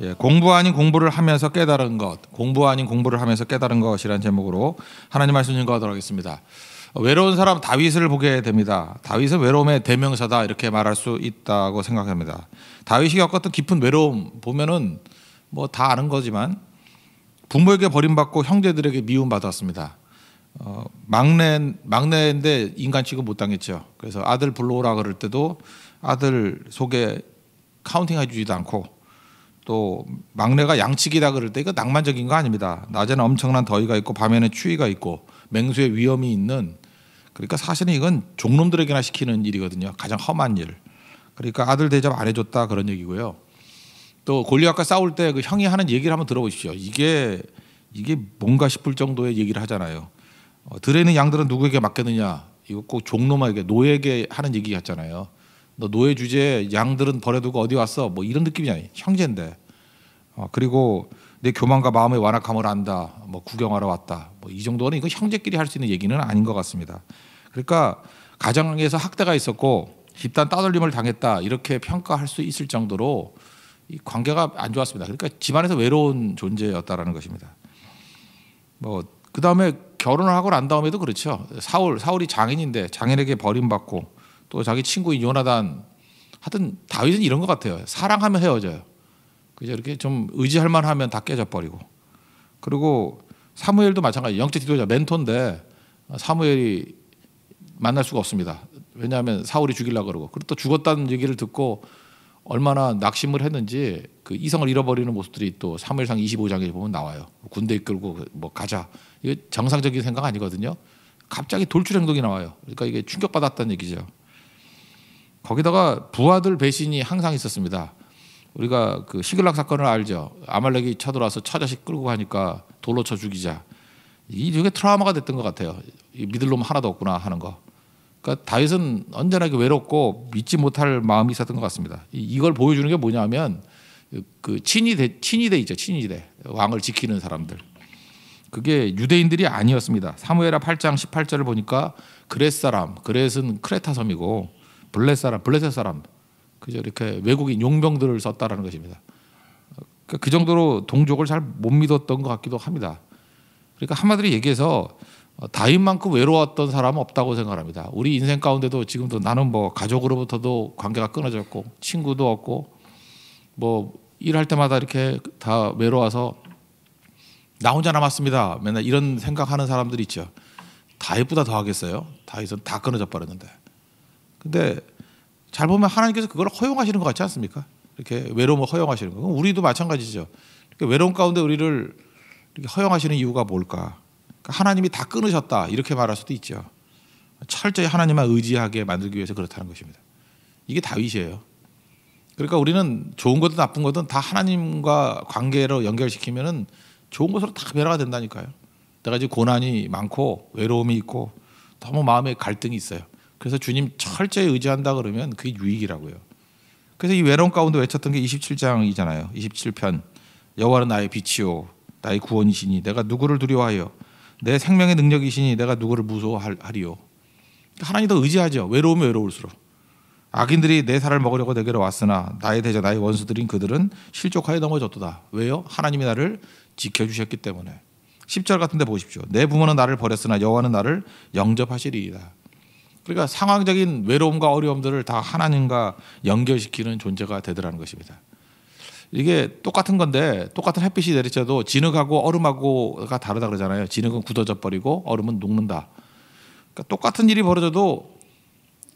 예, 공부 아닌 공부를 하면서 깨달은 것, 공부 아닌 공부를 하면서 깨달은 것이라는 제목으로 하나님 말씀 증거하도록 하겠습니다. 외로운 사람 다윗을 보게 됩니다. 다윗은 외로움의 대명사다 이렇게 말할 수 있다고 생각합니다. 다윗이 겪었던 깊은 외로움 보면은 뭐 다 아는 거지만 부모에게 버림받고 형제들에게 미움받았습니다. 어, 막내 막내인데 인간 취급 못 당했죠. 그래서 아들 불러오라 그럴 때도 아들 속에 카운팅해 주지도 않고 또 막내가 양치기다 그럴 때 이거 낭만적인 거 아닙니다. 낮에는 엄청난 더위가 있고 밤에는 추위가 있고 맹수의 위험이 있는 그러니까 사실은 이건 종놈들에게나 시키는 일이거든요. 가장 험한 일. 그러니까 아들 대접 안 해줬다 그런 얘기고요. 또 골리앗과 싸울 때 그 형이 하는 얘기를 한번 들어보십시오. 이게 이게 뭔가 싶을 정도의 얘기를 하잖아요. 어, 들에 있는 양들은 누구에게 맡겼느냐? 이거 꼭 종놈에게 노에게 하는 얘기 같잖아요. 너 노예 주제에 양들은 버려두고 어디 왔어? 뭐 이런 느낌이냐. 형제인데. 어, 그리고 내 교만과 마음의 완악함을 안다. 뭐 구경하러 왔다. 뭐 이 정도는 이거 형제끼리 할 수 있는 얘기는 아닌 것 같습니다. 그러니까 가정에서 학대가 있었고 집단 따돌림을 당했다. 이렇게 평가할 수 있을 정도로 이 관계가 안 좋았습니다. 그러니까 집안에서 외로운 존재였다라는 것입니다. 뭐 그다음에 결혼을 하고 난 다음에도 그렇죠. 사울 사울이 장인인데 장인에게 버림받고 또 자기 친구인 요나단 하여튼 다윗은 이런 것 같아요. 사랑하면 헤어져요. 그죠? 이렇게 좀 의지할 만하면 다 깨져버리고. 그리고 사무엘도 마찬가지. 영적 지도자 멘토인데 사무엘이 만날 수가 없습니다. 왜냐하면 사울이 죽이려 그러고 그리고 또 죽었다는 얘기를 듣고 얼마나 낙심을 했는지 그 이성을 잃어버리는 모습들이 또 사무엘상 25장에 보면 나와요. 군대 이끌고 뭐 가자. 이게 정상적인 생각 아니거든요. 갑자기 돌출 행동이 나와요. 그러니까 이게 충격받았다는 얘기죠. 거기다가 부하들 배신이 항상 있었습니다. 우리가 그 시글락 사건을 알죠. 아말렉이 쳐들어와서 처자식 끌고 가니까 돌로 쳐 죽이자. 이게 트라우마가 됐던 것 같아요. 믿을 놈 하나도 없구나 하는 거. 그러니까 다윗은 언제나 외롭고 믿지 못할 마음이 있었던 것 같습니다. 이걸 보여주는 게 뭐냐면 그친이대친이대 있죠. 친이대 왕을 지키는 사람들. 그게 유대인들이 아니었습니다. 사무엘하 8장 18절을 보니까 그레스 사람, 그레스는 크레타 섬이고 블레 사람, 블레셋 사람, 그죠? 이렇게 외국인 용병들을 썼다라는 것입니다. 그러니까 그 정도로 동족을 잘 못 믿었던 것 같기도 합니다. 그러니까 한마디로 얘기해서 어, 다윗만큼 외로웠던 사람은 없다고 생각합니다. 우리 인생 가운데도 지금도 나는 뭐 가족으로부터도 관계가 끊어졌고 친구도 없고 뭐 일할 때마다 이렇게 다 외로워서 나 혼자 남았습니다. 맨날 이런 생각하는 사람들이 있죠. 다윗보다 더 하겠어요? 다윗은 다 끊어져 버렸는데. 근데 잘 보면 하나님께서 그걸 허용하시는 것 같지 않습니까? 이렇게 외로움을 허용하시는 거. 우리도 마찬가지죠. 외로움 가운데 우리를 허용하시는 이유가 뭘까? 그러니까 하나님이 다 끊으셨다 이렇게 말할 수도 있죠. 철저히 하나님만 의지하게 만들기 위해서 그렇다는 것입니다. 이게 다윗이에요. 그러니까 우리는 좋은 것도 나쁜 것도 다 하나님과 관계로 연결시키면은 좋은 것으로 다 변화가 된다니까요. 여러 가지 고난이 많고 외로움이 있고 너무 마음에 갈등이 있어요. 그래서 주님 철저히 의지한다 그러면 그게 유익이라고요. 그래서 이외로운 가운데 외쳤던 게 27장이잖아요. 27편 여호와는 나의 빛이요 나의 구원이시니 내가 누구를 두려워하여 내 생명의 능력이시니 내가 누구를 무서워하리요. 그러니까 하나님 더 의지하죠. 외로우면 외로울수록 악인들이 내 살을 먹으려고 내게로 왔으나 나의 대적 나의 원수들인 그들은 실족하여 넘어졌도다. 왜요? 하나님이 나를 지켜주셨기 때문에. 10절 같은 데 보십시오. 내 부모는 나를 버렸으나 여호와는 나를 영접하시리이다. 그러니까 상황적인 외로움과 어려움들을 다 하나님과 연결시키는 존재가 되더라는 것입니다. 이게 똑같은 건데 똑같은 햇빛이 내리쳐도 진흙하고 얼음하고가 다르다 그러잖아요. 진흙은 굳어져 버리고 얼음은 녹는다. 그러니까 똑같은 일이 벌어져도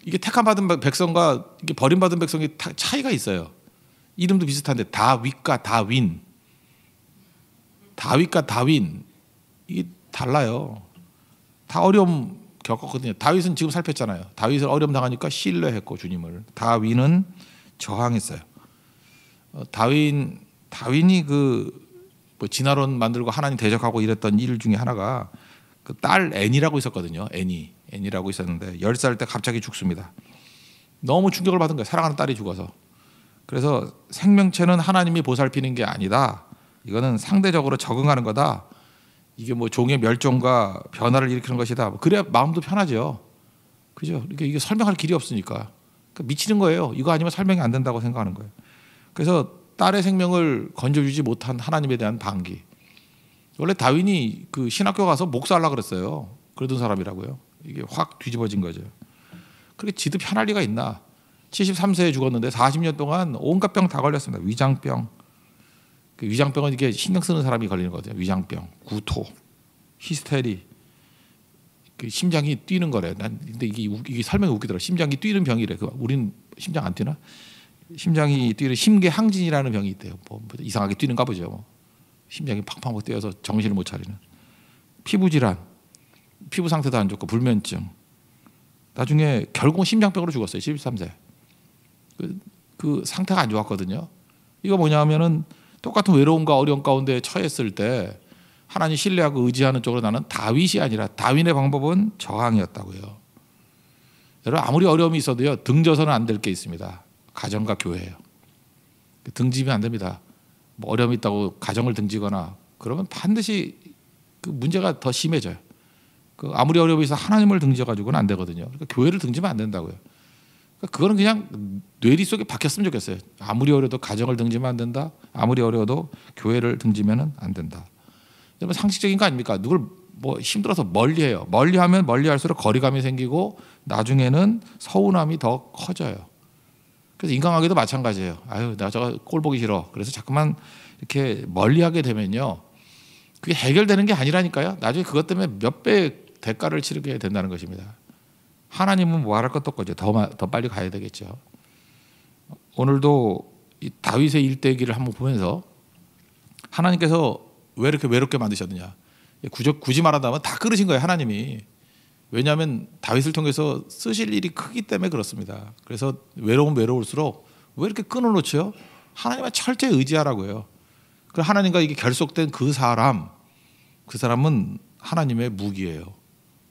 이게 택함 받은 백성과 이게 버림받은 백성이 차이가 있어요. 이름도 비슷한데 다윗과 다윈, 다윗과 다윈 이게 달라요. 다 어려움 겪었거든요. 다윗은 지금 살폈잖아요. 다윗은 어려움 당하니까 신뢰했고 주님을 다윈은 저항했어요. 어, 다윈 다윈이 그뭐 진화론 만들고 하나님 대적하고 이랬던 일 중에 하나가 그딸 애니라고 있었거든요. 애니 애니라고 있었는데 열살때 갑자기 죽습니다. 너무 충격을 받은 거예요. 사랑하는 딸이 죽어서 그래서 생명체는 하나님이 보살피는 게 아니다. 이거는 상대적으로 적응하는 거다. 이게 뭐 종의 멸종과 변화를 일으키는 것이다. 그래야 마음도 편하죠. 그죠? 그러 그러니까 이게 설명할 길이 없으니까 그러니까 미치는 거예요. 이거 아니면 설명이 안 된다고 생각하는 거예요. 그래서 딸의 생명을 건져주지 못한 하나님에 대한 반기. 원래 다윈이 그 신학교 가서 목사하려 그랬어요. 그러던 사람이라고요. 이게 확 뒤집어진 거죠. 그게 지도 편할 리가 있나? 73세에 죽었는데 40년 동안 온갖 병 다 걸렸습니다. 위장병, 그 위장병은 이게 신경 쓰는 사람이 걸리는 거죠. 위장병, 구토, 히스테리, 그 심장이 뛰는 거래. 난 근데 이게, 이게 설명이 웃기더라. 심장이 뛰는 병이래. 그우리 심장 안 뛰나? 심장이 뛰는 심계항진이라는 병이 있대요. 뭐, 뭐, 이상하게 뛰는가 보죠. 뭐. 심장이 팡팡 뛰어서 정신을 못 차리는 피부 질환, 피부 상태도 안 좋고 불면증. 나중에 결국 심장병으로 죽었어요. 13세. 그, 그 상태가 안 좋았거든요. 이거 뭐냐면은 똑같은 외로움과 어려움 가운데 처했을 때 하나님 신뢰하고 의지하는 쪽으로 나는 다윗이 아니라 다윈의 방법은 저항이었다고요. 여러분 아무리 어려움이 있어도요 등져서는 안 될 게 있습니다. 가정과 교회예요. 등지면 안 됩니다. 뭐 어려움이 있다고 가정을 등지거나 그러면 반드시 그 문제가 더 심해져요. 그 아무리 어려움이 있어 하나님을 등져가지고는 안 되거든요. 그러니까 교회를 등지면 안 된다고요. 그러니까 그거는 그냥 뇌리 속에 박혔으면 좋겠어요. 아무리 어려도 가정을 등지면 안 된다. 아무리 어려도 교회를 등지면 안 된다. 여러분 상식적인 거 아닙니까? 누굴 뭐 힘들어서 멀리해요. 멀리하면 멀리할수록 거리감이 생기고 나중에는 서운함이 더 커져요. 그래서 인간관계도 마찬가지예요. 아유 나 저거 꼴 보기 싫어. 그래서 자꾸만 이렇게 멀리하게 되면요, 그게 해결되는 게 아니라니까요. 나중에 그것 때문에 몇배 대가를 치르게 된다는 것입니다. 하나님은 뭐 할 것도 없고 이제 더, 더 빨리 가야 되겠죠. 오늘도 다윗의 일대기를 한번 보면서 하나님께서 왜 이렇게 외롭게 만드셨느냐. 굳이 말하자면 다 끊으신 거예요 하나님이. 왜냐하면 다윗을 통해서 쓰실 일이 크기 때문에 그렇습니다. 그래서 외로움 외로울수록 왜 이렇게 끊어놓죠? 하나님을 철저히 의지하라고요. 그 하나님과 이게 결속된 그 사람, 그 사람은 하나님의 무기예요.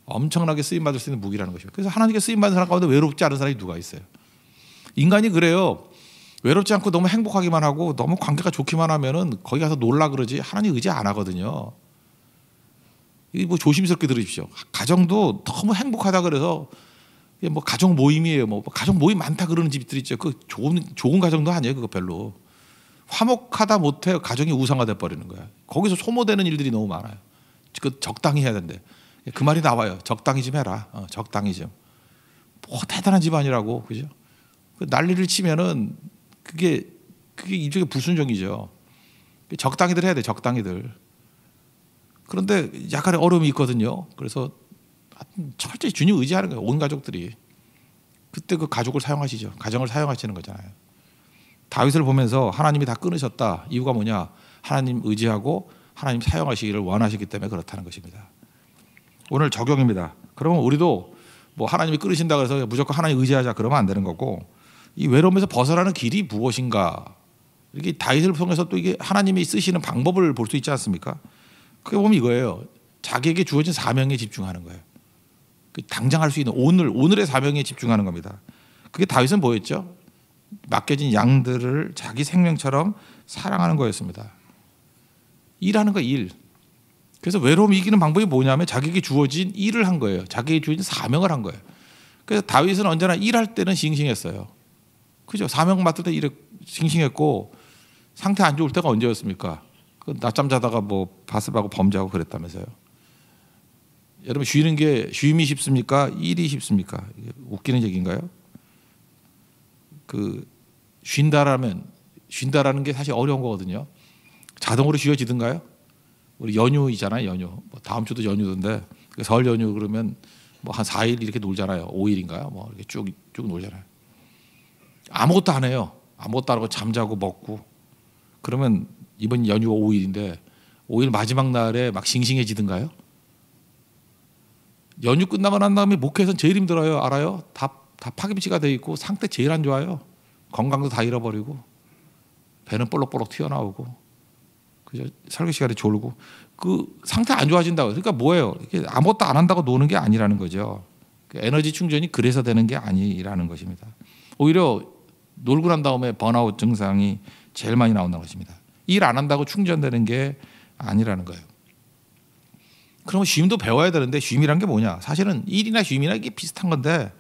엄청나게 쓰임 받을 수 있는 무기라는 것입니 그래서 하나님께 쓰임 받은 사람 가운데 외롭지 않은 사람이 누가 있어요? 인간이 그래요. 외롭지 않고 너무 행복하기만 하고 너무 관계가 좋기만 하면은 거기 가서 놀라 그러지 하나님 의지 안 하거든요. 이뭐 조심스럽게 들으십시오. 가정도 너무 행복하다 그래서 뭐 가정 모임이에요. 뭐 가정 모임 많다 그러는 집들 있죠. 그 좋은 좋은 가정도 아니에요. 그거 별로 화목하다 못해 가정이 우상화돼 버리는 거야. 거기서 소모되는 일들이 너무 많아요. 그 적당히 해야 된대. 그 말이 나와요. 적당히 좀 해라. 어, 적당히 좀. 뭐 대단한 집안이라고 그죠? 그 난리를 치면은 그게 그게 일종의 불순종이죠. 그 적당히들 해야 돼. 적당히들. 그런데 약간의 어려움이 있거든요. 그래서 철저히 주님 의지하는 거예요. 온 가족들이. 그때 그 가족을 사용하시죠. 가정을 사용하시는 거잖아요. 다윗을 보면서 하나님이 다 끊으셨다. 이유가 뭐냐? 하나님 의지하고 하나님 사용하시기를 원하시기 때문에 그렇다는 것입니다. 오늘 적용입니다. 그러면 우리도 뭐 하나님이 끓으신다 그래서 무조건 하나님 의지하자 그러면 안 되는 거고 이 외로움에서 벗어나는 길이 무엇인가 이렇게 다윗을 통해서 또 이게 하나님이 쓰시는 방법을 볼 수 있지 않습니까? 그게 보면 이거예요. 자기에게 주어진 사명에 집중하는 거예요. 그 당장 할 수 있는 오늘 오늘의 사명에 집중하는 겁니다. 그게 다윗은 뭐였죠? 맡겨진 양들을 자기 생명처럼 사랑하는 거였습니다. 일하는 거 일. 그래서 외로움 이기는 방법이 뭐냐면 자기에게 주어진 일을 한 거예요. 자기에게 주어진 사명을 한 거예요. 그래서 다윗은 언제나 일할 때는 싱싱했어요. 그죠? 사명 맡을 때 일에 싱싱했고 상태 안 좋을 때가 언제였습니까? 그 낮잠 자다가 뭐 바스바고 범죄하고 그랬다면서요. 여러분 쉬는 게 쉼이 쉽습니까? 일이 쉽습니까? 웃기는 얘기인가요? 그 쉰다라면 쉰다라는 게 사실 어려운 거거든요. 자동으로 쉬어지든가요? 우리 연휴이잖아요. 연휴. 뭐 다음 주도 연휴던데 그 설 연휴 그러면 뭐 한 4일 이렇게 놀잖아요. 5일인가요? 뭐 이렇게 쭉 쭉 놀잖아요. 아무것도 안 해요. 아무것도 안 하고 잠자고 먹고 그러면 이번 연휴가 5일인데 5일 마지막 날에 막 싱싱해지든가요? 연휴 끝나고 난 다음에 목회에선 제일 힘들어요. 알아요? 다, 다 파김치가 돼 있고 상태 제일 안 좋아요. 건강도 다 잃어버리고 배는 볼록볼록 튀어나오고 그죠? 설교 시간에 졸고 그 상태 안 좋아진다고. 그러니까 뭐예요? 아무것도 안 한다고 노는 게 아니라는 거죠. 그 에너지 충전이 그래서 되는 게 아니라는 것입니다. 오히려 놀고 난 다음에 번아웃 증상이 제일 많이 나온다는 것입니다. 일 안 한다고 충전되는 게 아니라는 거예요. 그럼 쉼도 배워야 되는데 쉼이란 게 뭐냐? 사실은 일이나 쉼이나 이게 비슷한 건데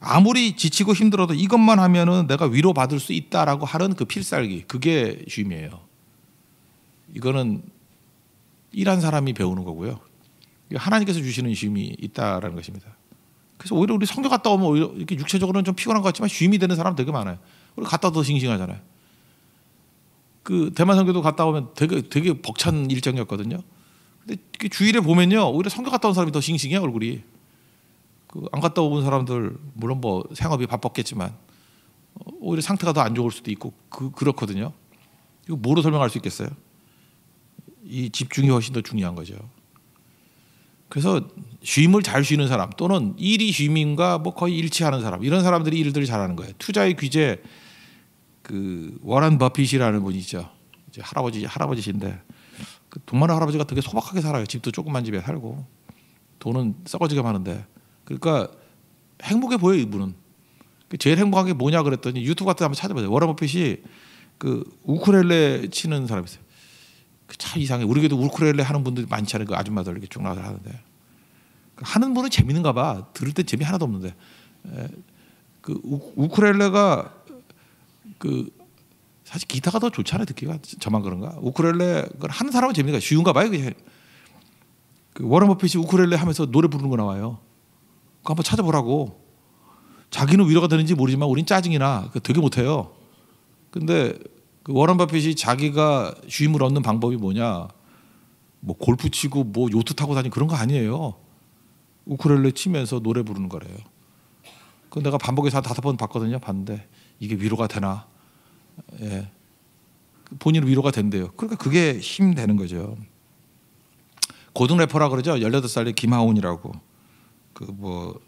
아무리 지치고 힘들어도 이것만 하면은 내가 위로받을 수 있다라고 하는 그 필살기 그게 쉼이에요. 이거는 일한 사람이 배우는 거고요. 하나님께서 주시는 쉼이 있다라는 것입니다. 그래서 오히려 우리 성교 갔다 오면 오히려 이렇게 육체적으로는 좀 피곤한 것 같지만 쉼이 되는 사람 되게 많아요. 우리 갔다 와도 싱싱하잖아요. 그 대만 선교도 갔다 오면 되게 되게 벅찬 일정이었거든요. 근데 그 주일에 보면요, 오히려 성교 갔다 온 사람이 더 싱싱해 얼굴이. 그안 갔다 온 사람들 물론 뭐 생업이 바빴겠지만 어, 오히려 상태가 더 안 좋을 수도 있고 그 그렇거든요. 이거 뭐로 설명할 수 있겠어요? 이 집중이 훨씬 더 중요한 거죠. 그래서 쉼을 잘 쉬는 사람 또는 일이 쉼인가 뭐 거의 일치하는 사람 이런 사람들이 일들을 잘하는 거예요. 투자의 규제 그 워런 버핏이라는 분이 있죠. 이제 할아버지 할아버지신데 그 돈 많은 할아버지가 되게 소박하게 살아요. 집도 조그만 집에 살고 돈은 썩어지게 많은데 그러니까 행복해 보여 이분은. 그 제일 행복한 게 뭐냐 그랬더니 유튜브 같은 데 한번 찾아보세요. 워런 버핏이 그 우쿨렐레 치는 사람이세요. 그 참 이상해. 우리 에게도 우크렐레 하는 분들 이 많지 않아요. 그 아줌마들 이렇게 쭉 나서 하는데 그 하는 분은 재밌는가 봐. 들을 때 재미 하나도 없는데 그 우, 크렐레가그 사실 기타가 더 좋잖아요. 듣기가 저만 그런가? 우크렐레 그걸 하는 사람은 재밌는가 쉬운가 봐요. 그게 그 워런 버핏이 우크렐레 하면서 노래 부르는 거 나와요. 그거 한번 찾아보라고. 자기는 위로가 되는지 모르지만 우린 짜증이나 되게 못해요. 근데 그 워런 버핏이 자기가 쉼을 얻는 방법이 뭐냐? 뭐 골프 치고 뭐 요트 타고 다니 그런 거 아니에요. 우크렐레 치면서 노래 부르는 거래요. 그 내가 반복해서 다섯 번 봤거든요. 봤는데 이게 위로가 되나? 예. 본인 위로가 된대요. 그러니까 그게 힘 되는 거죠. 고등 래퍼라 그러죠. 18살의 김하온이라고. 그뭐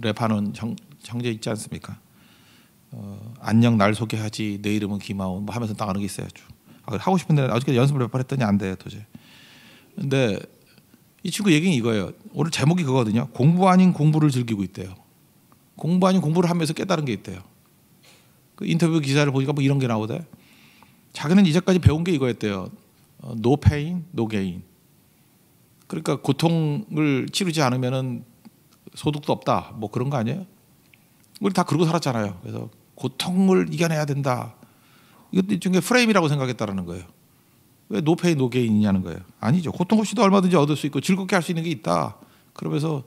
랩하는 형, 형제 있지 않습니까? 어, 안녕 날 소개하지 내 이름은 김하온 뭐 하면서 나가는 게 있어야죠. 아, 하고 싶은데 어저께 연습을 몇 번 했더니 안돼요 도저히. 근데 이 친구 얘기는 이거예요. 오늘 제목이 그거거든요. 공부 아닌 공부를 즐기고 있대요. 공부 아닌 공부를 하면서 깨달은 게 있대요. 그 인터뷰 기사를 보니까 뭐 이런 게 나오대. 자기는 이제까지 배운 게 이거였대요. 노페 o 노 게인 그러니까 고통을 치르지 않으면은 소득도 없다. 뭐 그런 거 아니에요? 우리 다 그러고 살았잖아요. 그래서 고통을 이겨내야 된다. 이것도 일종 프레임이라고 생각했다라는 거예요. 왜 노페이 노게인이냐는 거예요. 아니죠. 고통 없이도 얼마든지 얻을 수 있고 즐겁게 할 수 있는 게 있다. 그러면서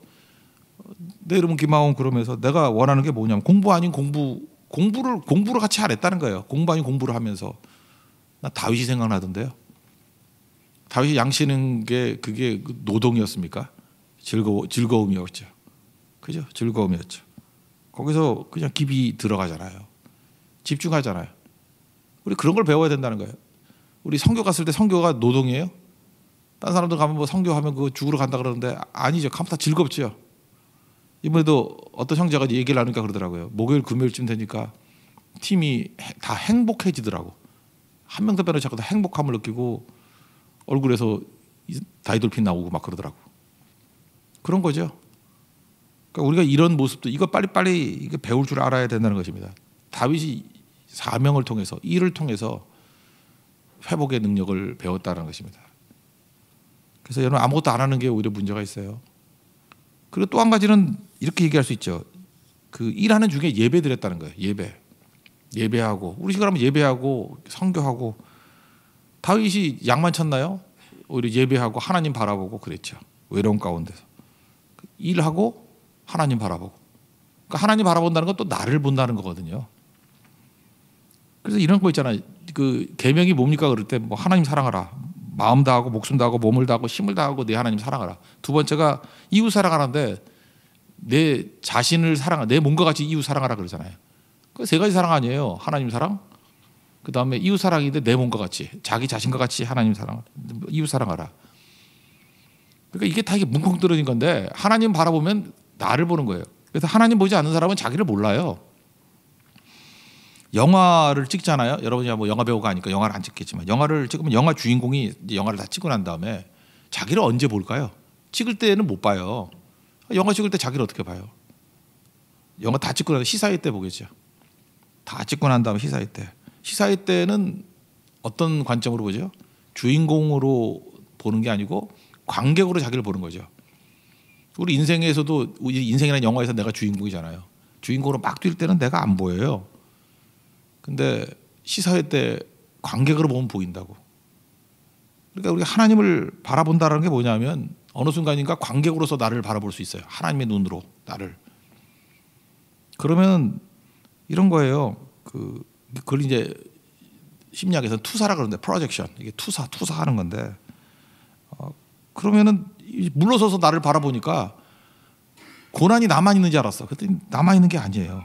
내 이름은 김하원 그러면서 내가 원하는 게 뭐냐면 공부 아닌 공부 공부를 공부를 같이 안 했다는 거예요. 공부 아닌 공부를 하면서 나 다윗이 생각나던데요. 다윗이 양치는 게 그게 그 노동이었습니까? 즐거 즐거움이었죠. 그죠? 즐거움이었죠. 거기서 그냥 깊이 들어가잖아요. 집중하잖아요. 우리 그런 걸 배워야 된다는 거예요. 우리 성교 갔을 때 성교가 노동이에요? 딴 사람들 가면 뭐 성교하면 그 죽으러 간다 그러는데 아니죠. 가면 다 즐겁죠. 이번에도 어떤 형제가 얘기를 하니까 그러더라고요. 목요일 금요일쯤 되니까 팀이 다 행복해지더라고. 한 명도 빼놓지 않고 다 행복함을 느끼고 얼굴에서 다이돌핀 나오고 막 그러더라고. 그런 거죠. 그러니까 우리가 이런 모습도 이거 빨리빨리 이거 배울 줄 알아야 된다는 것입니다. 다윗이 사명을 통해서 일을 통해서 회복의 능력을 배웠다는 것입니다. 그래서 여러분 아무것도 안 하는 게 오히려 문제가 있어요. 그리고 또 한 가지는 이렇게 얘기할 수 있죠. 그 일하는 중에 예배 드렸다는 거예요. 예배. 예배하고 우리 시간 하면 예배하고 성교하고 다윗이 양만 쳤나요? 오히려 예배하고 하나님 바라보고 그랬죠. 외로운 가운데서 그 일하고 하나님 바라보고. 그러니까 하나님 바라본다는 건 또 나를 본다는 거거든요. 그래서 이런 거 있잖아요. 그 계명이 뭡니까 그럴 때뭐 하나님 사랑하라. 마음 다하고 목숨 다하고 몸을 다하고 힘을 다하고 내 하나님 사랑하라. 두 번째가 이웃 사랑하는데 내 자신을 사랑하, 내 몸과 같이 이웃 사랑하라 그러잖아요. 그 세 가지 사랑 아니에요. 하나님 사랑, 그 다음에 이웃 사랑인데 내 몸과 같이 자기 자신과 같이 하나님 사랑, 이웃 사랑하라. 그러니까 이게 다 이게 뭉컹 떨어진 건데 하나님 바라보면 나를 보는 거예요. 그래서 하나님 보지 않는 사람은 자기를 몰라요. 영화를 찍잖아요. 여러분이 뭐 영화 배우가 아니까 영화를 안 찍겠지만 영화를 찍으면 영화 주인공이 영화를 다 찍고 난 다음에 자기를 언제 볼까요? 찍을 때는 못 봐요. 영화 찍을 때 자기를 어떻게 봐요? 영화 다 찍고 나서 시사회 때 보겠죠. 다 찍고 난 다음에 시사회 때. 시사회 때는 어떤 관점으로 보죠? 주인공으로 보는 게 아니고 관객으로 자기를 보는 거죠. 우리 인생에서도 우리 인생이라는 영화에서 내가 주인공이잖아요. 주인공으로 막 뛸 때는 내가 안 보여요. 근데 시사회 때 관객으로 보면 보인다고. 그러니까 우리가 하나님을 바라본다는게 뭐냐면 어느 순간인가 관객으로서 나를 바라볼 수 있어요. 하나님의 눈으로 나를. 그러면 이런 거예요. 그 그걸 이제 심리학에서 투사라 그러는데 프로젝션 이게 투사 투사하는 건데 어, 그러면은 물러서서 나를 바라보니까 고난이 나만 있는줄 알았어. 그랬더니 나만 있는 게 아니에요.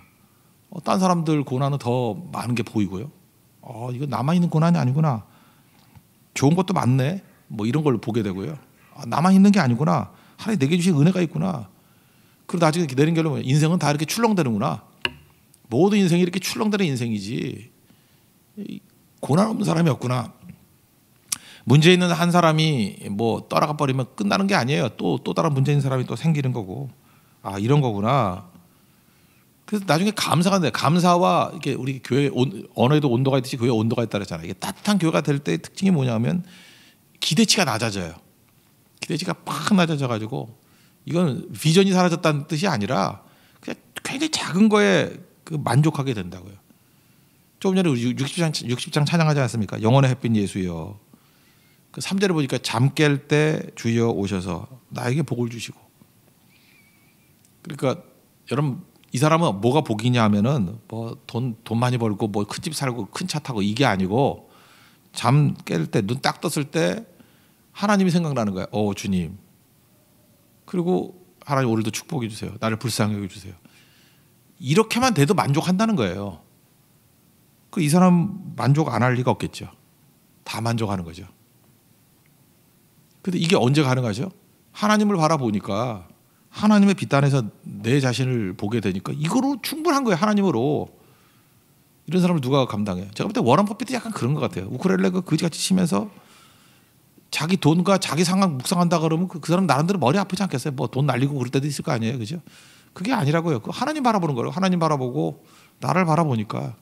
어, 딴 사람들 고난은 더 많은 게 보이고요. 어, 이거 나만 있는 고난이 아니구나. 좋은 것도 많네. 뭐 이런 걸 보게 되고요. 아, 나만 있는 게 아니구나. 하나님 내게 주신 은혜가 있구나. 그리고 나중에 내린 결론은 인생은 다 이렇게 출렁대는구나. 모든 인생이 이렇게 출렁대는 인생이지. 고난 없는 사람이 없구나. 문제 있는 한 사람이 뭐 떠나가 버리면 끝나는 게 아니에요. 또 또 다른 문제 있는 사람이 또 생기는 거고 아 이런 거구나. 그래서 나중에 감사가 돼. 감사와 이렇게 우리 교회 온, 언어에도 온도가 있듯이 교회 온도가 있다 그랬잖아요. 이게 따뜻한 교회가 될 때의 특징이 뭐냐면 기대치가 낮아져요. 기대치가 팍 낮아져 가지고 이건 비전이 사라졌다는 뜻이 아니라 그냥 굉장히 작은 거에 그 만족하게 된다고요. 조금 전에 우리 60장, 60장 찬양하지 않습니까? 영원의 햇빛 예수여. 그 3절에 보니까 잠 깰 때 주여 오셔서 나에게 복을 주시고 그러니까 여러분 이 사람은 뭐가 복이냐 하면은 뭐 돈 돈 많이 벌고 뭐 큰 집 살고 큰 차 타고 이게 아니고 잠 깰 때 눈 딱 떴을 때 하나님이 생각나는 거야. 어 주님. 그리고 하나님 오늘도 축복해 주세요. 나를 불쌍히 여겨 주세요. 이렇게만 돼도 만족한다는 거예요. 그 이 사람 만족 안 할 리가 없겠죠. 다 만족하는 거죠. 근데 이게 언제 가능하죠? 하나님을 바라보니까 하나님의 빛단에서 내 자신을 보게 되니까 이거로 충분한 거예요. 하나님으로. 이런 사람을 누가 감당해? 제가 볼 때 워런 버핏도 약간 그런 것 같아요. 우크렐레가 그, 그지같이 치면서 자기 돈과 자기 상황 묵상한다 그러면 그, 그 사람 나름대로 머리 아프지 않겠어요? 뭐 돈 날리고 그럴 때도 있을 거 아니에요, 그죠? 그게 아니라고요. 그 하나님 바라보는 거예요. 하나님 바라보고 나를 바라보니까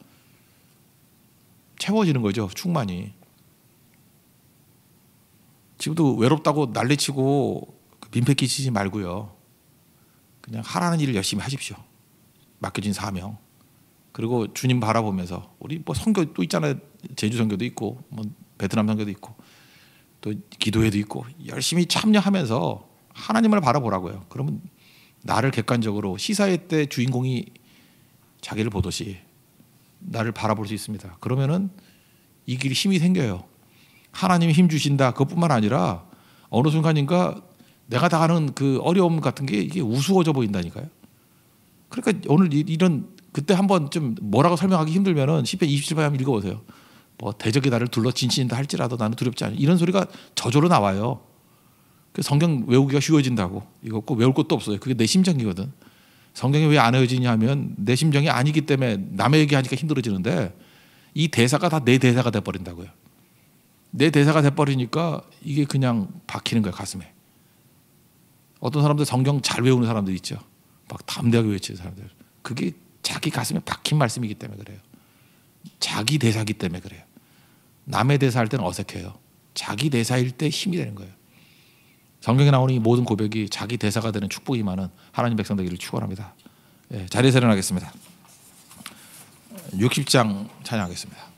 채워지는 거죠, 충만히. 지금도 외롭다고 난리치고 민폐 끼치지 말고요. 그냥 하라는 일을 열심히 하십시오. 맡겨진 사명. 그리고 주님 바라보면서 우리 뭐 선교 또 있잖아요. 제주 성교도 있고 뭐 베트남 성교도 있고 또 기도회도 있고 열심히 참여하면서 하나님을 바라보라고요. 그러면 나를 객관적으로 시사회 때 주인공이 자기를 보듯이 나를 바라볼 수 있습니다. 그러면은 이 길이 힘이 생겨요. 하나님이 힘 주신다. 그것뿐만 아니라 어느 순간인가 내가 당하는 그 어려움 같은 게 이게 우스워져 보인다니까요. 그러니까 오늘 이런 그때 한번 좀 뭐라고 설명하기 힘들면은 1 0회2 7회 한번 읽어보세요. 뭐 대적이 나를 둘러 진친다 할지라도 나는 두렵지 않아. 이런 소리가 저절로 나와요. 그 성경 외우기가 쉬워진다고. 이거 꼭 외울 것도 없어요. 그게 내 심정이거든. 성경이 왜 안 외워지냐 하면 내 심정이 아니기 때문에 남의 얘기하니까 힘들어지는데 이 대사가 다 내 대사가 돼버린다고요. 내 대사가 돼버리니까 이게 그냥 박히는 거야 가슴에. 어떤 사람들 성경 잘 외우는 사람들 있죠. 막 담대하게 외치는 사람들. 그게 자기 가슴에 박힌 말씀이기 때문에 그래요. 자기 대사기 때문에 그래요. 남의 대사할 때는 어색해요. 자기 대사일 때 힘이 되는 거예요. 성경에 나오는 이 모든 고백이 자기 대사가 되는 축복이 많은 하나님 백성 되기를 축원합니다. 예, 자리에서 일어나겠습니다. 60장 찬양하겠습니다.